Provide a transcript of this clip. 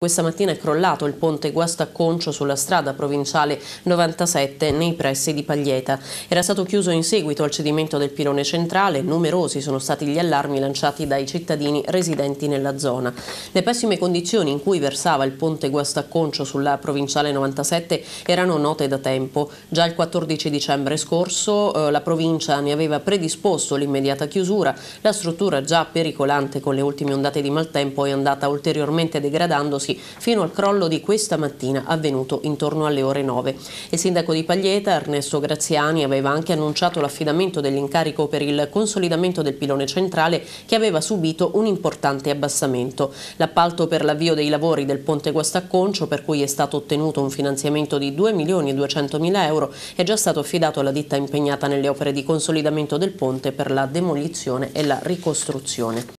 Questa mattina è crollato il ponte Guastacconcio sulla strada provinciale 97 nei pressi di Paglieta. Era stato chiuso in seguito al cedimento del pilone centrale, numerosi sono stati gli allarmi lanciati dai cittadini residenti nella zona. Le pessime condizioni in cui versava il ponte Guastacconcio sulla provinciale 97 erano note da tempo. Già il 14 dicembre scorso eh, la provincia ne aveva predisposto l'immediata chiusura, la struttura già pericolante con le ultime ondate di maltempo è andata ulteriormente degradandosi scorsi fino al crollo di questa mattina avvenuto intorno alle ore 9. Il sindaco di Paglieta, Ernesto Graziani, aveva anche annunciato l'affidamento dell'incarico per il consolidamento del pilone centrale che aveva subito un importante abbassamento. L'appalto per l'avvio dei lavori del ponte Guastacconcio, per cui è stato ottenuto un finanziamento di 2 milioni e 200 mila euro, è già stato affidato alla ditta impegnata nelle opere di consolidamento del ponte per la demolizione e la ricostruzione.